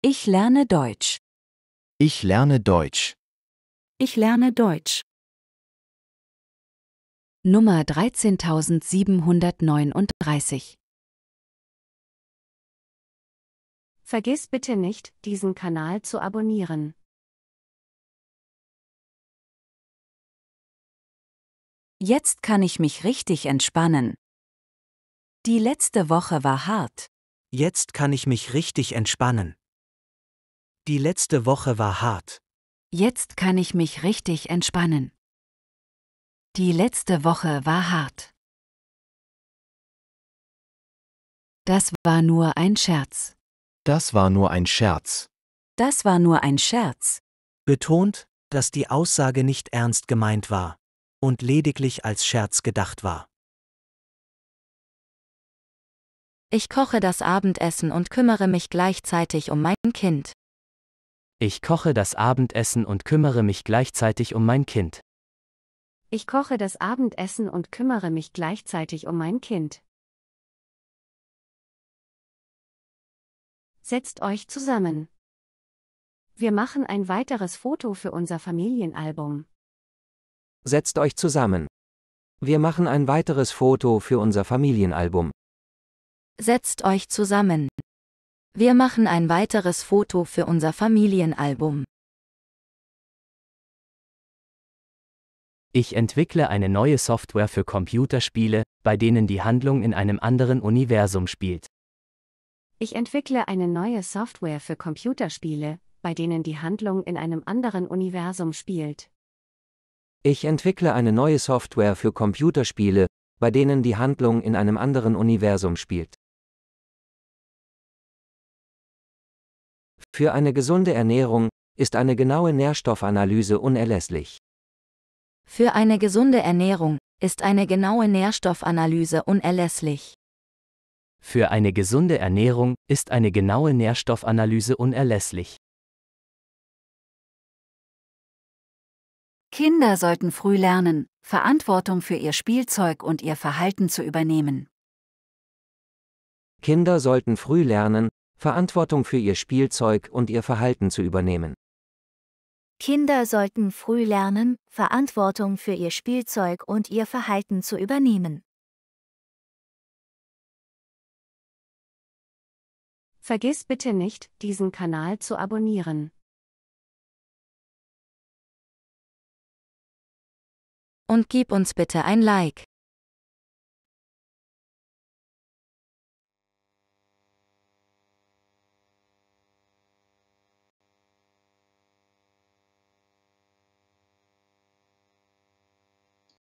Ich lerne Deutsch. Ich lerne Deutsch. Ich lerne Deutsch. Nummer 13739. Vergiss bitte nicht, diesen Kanal zu abonnieren. Jetzt kann ich mich richtig entspannen. Die letzte Woche war hart. Jetzt kann ich mich richtig entspannen. Die letzte Woche war hart. Jetzt kann ich mich richtig entspannen. Die letzte Woche war hart. Das war nur ein Scherz. Das war nur ein Scherz. Das war nur ein Scherz. Betont, dass die Aussage nicht ernst gemeint war und lediglich als Scherz gedacht war. Ich koche das Abendessen und kümmere mich gleichzeitig um mein Kind. Ich koche das Abendessen und kümmere mich gleichzeitig um mein Kind. Ich koche das Abendessen und kümmere mich gleichzeitig um mein Kind. Setzt euch zusammen. Wir machen ein weiteres Foto für unser Familienalbum. Setzt euch zusammen. Wir machen ein weiteres Foto für unser Familienalbum. Setzt euch zusammen. Wir machen ein weiteres Foto für unser Familienalbum. Ich entwickle eine neue Software für Computerspiele, bei denen die Handlung in einem anderen Universum spielt. Ich entwickle eine neue Software für Computerspiele, bei denen die Handlung in einem anderen Universum spielt. Ich entwickle eine neue Software für Computerspiele, bei denen die Handlung in einem anderen Universum spielt. Für eine gesunde Ernährung ist eine genaue Nährstoffanalyse unerlässlich. Für eine gesunde Ernährung ist eine genaue Nährstoffanalyse unerlässlich. Für eine gesunde Ernährung ist eine genaue Nährstoffanalyse unerlässlich. Kinder sollten früh lernen, Verantwortung für ihr Spielzeug und ihr Verhalten zu übernehmen. Kinder sollten früh lernen, Verantwortung für ihr Spielzeug und ihr Verhalten zu übernehmen. Kinder sollten früh lernen, Verantwortung für ihr Spielzeug und ihr Verhalten zu übernehmen. Vergiss bitte nicht, diesen Kanal zu abonnieren. Und gib uns bitte ein Like.